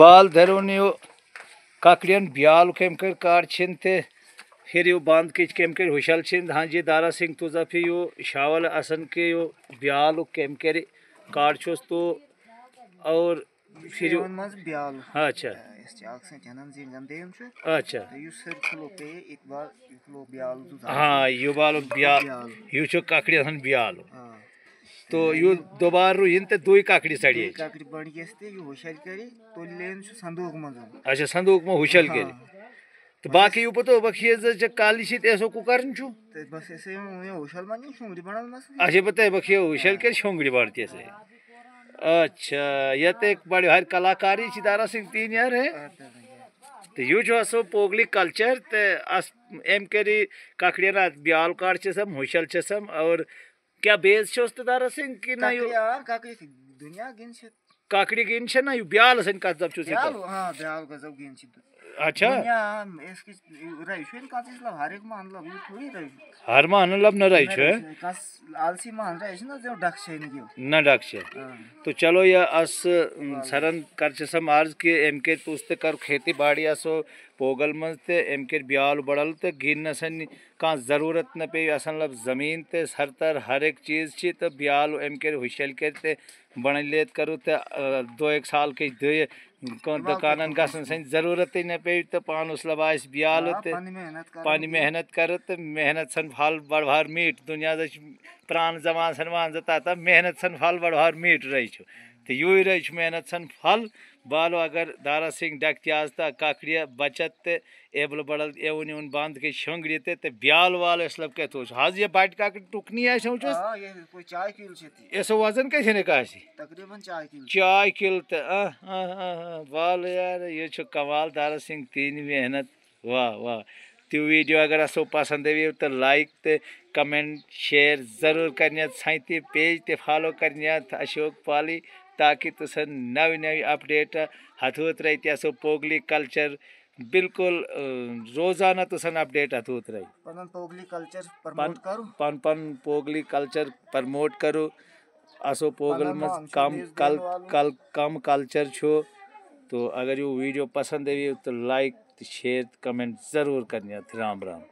बाल धरो नो काकड़ियन ब्याल कम कर कार छिन ते फिर यो बंद किच कम कर हुशल छिन हाँ जी दारा सिंह तो फिर यो शावल असन के यो ब्याल कम कर कार छोस तो और फिर ब्याल हाँ, अच्छा अच्छा तो तो हाँ यो बाल ब्याल यो ककड़ काकड़ियन ब्याल हाँ। तो यो रु इन ते दुई काकड़ी साड़ी काकड़ी बड़ी गेस्ते यो होशल करी तो लेन छु संदूक म अच्छा संदूक म होशल करी तो बाकी यो पतो बखिए जे काली शीत ऐसो को करन छु ते बस ऐसे यो होशल मानी शोंगड़ी बणन मस अच्छा पता बखिए होशल के शोंगड़ी बढ़ती ऐसे अच्छा ये तो एक बड़ी हर कलाकारी सितारा सिंह तीन यार है तो यू जो असो पोगली कल्चर ते एम केरी काकड़िया ब्याल कार्ड चसम होशल चसम और क्या बेस छ उस्तदार से कि ना यो यार काकड़ी हाँ, दुनिया गिन छ काकड़ी गिन छ ना यो ब्याल से का जब छ ब्याल हां ब्याल गजब गिन छ अच्छा। हाँ, मतलब हर मान लब न हाँ। तो चलो या अस सरन कर छ के एम के तुस्ते कर खेती बाड़ी असो पोगल मन ते एम के ब्याल बड़ल ते गिन न सन का जरूरत न पे असन लब जमीन ते सर तर हर एक चीज छी त ब्याल एम के हुशल के ते बण लेत करू ते दो एक साल के दे दुकान गरूरत सन न पे तो पान पानुस लबास बियाल हाँ, पानी मेहनत कर तो मेहनत सन फल बड़वार मीट दुनिया प्राण जमान सन मान तथा मेहनत सन फल बड़वार मीट रही तो यू रज मेहनत सन फल बालो अगर दारा सिंह डकत्याज त ककड़िया बचत तो एबल बड़ल एवन यून बंद के शंगड़ ते ते ब्याल वाल इसलब के आज ये बाट का टुकनी है वो हां चाय किलो वजन कैसे ने चाय किल तो किलो वाल यार ये कमाल दारा सिंह तीन मेहनत वाह वाह तो वीडियो अगर असो पसंद आई तो लाइक तो कमेंट शेयर ज़रूर करने सी पेज तो फॉलो करना अशोक पाली ताकि तुस नवी नवी अपडेट हथूत रही त्यासो पोगली कल्चर बिल्कुल रोजाना तुस अपडेट हथूत रही पोगली कल्चर प्रमोट करो पन पन पोगली कल्चर प्रमोट करो असो पोगल में कम कल कल कम कल्चर छो तो अगर यो वीडियो पसंद आई तो लाइक शेयर कमेंट ज़रूर करनी राम राम